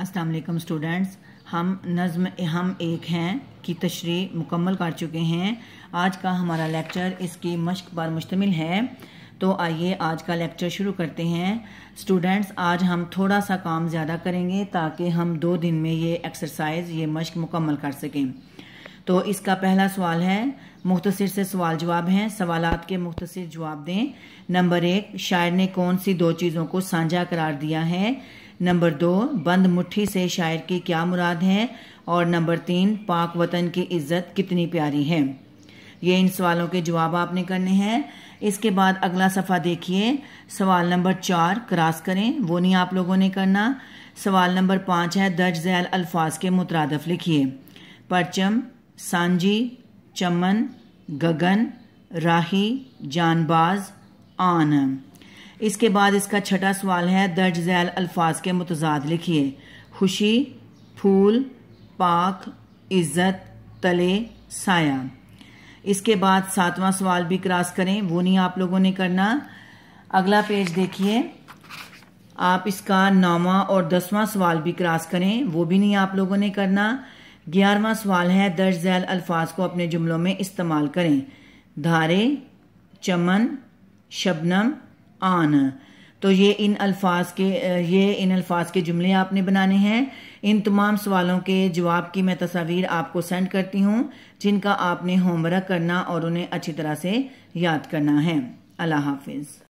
असलकम स्टूडेंट्स हम नज़म हम एक हैं की तशरी मुकम्मल कर चुके हैं आज का हमारा लेक्चर इसकी मश्क पर मुश्तमिल है तो आइए आज का लेक्चर शुरू करते हैं स्टूडेंट्स आज हम थोड़ा सा काम ज़्यादा करेंगे ताकि हम दो दिन में ये एक्सरसाइज ये मश्क मुकम्मल कर सकें तो इसका पहला सवाल है मुख्तर से सवाल जवाब हैं सवाल के मुख्तर जवाब दें नंबर एक शायर ने कौन सी दो चीज़ों को साझा करार दिया है नंबर दो बंद मुट्ठी से शायर की क्या मुराद है और नंबर तीन पाक वतन की इज्जत कितनी प्यारी है ये इन सवालों के जवाब आपने करने हैं इसके बाद अगला सफ़ा देखिए सवाल नंबर चार क्रॉस करें वो नहीं आप लोगों ने करना सवाल नंबर पाँच है दर्ज झैल अल्फाज के मुतरदफ लिखिए परचम सांझी चमन गगन राही जानबाज आनम इसके बाद इसका छठा सवाल है दर्ज झैल अल्फाज के मतजाद लिखिए खुशी फूल पाक इज्जत तले साया इसके बाद सातवां सवाल भी क्रॉस करें वो नहीं आप लोगों ने करना अगला पेज देखिए आप इसका नौवा और दसवां सवाल भी क्रॉस करें वो भी नहीं आप लोगों ने करना ग्यारहवा सवाल है दर्ज झैल अल्फाज को अपने जुमलों में इस्तेमाल करें धारे चमन शबनम आन तो ये इन अल्फाज के ये इन अल्फाज के जुमले आपने बनाने हैं इन तमाम सवालों के जवाब की मैं तस्वीर आपको सेंड करती हूँ जिनका आपने होमवर्क करना और उन्हें अच्छी तरह से याद करना है अल्लाह हाफिज़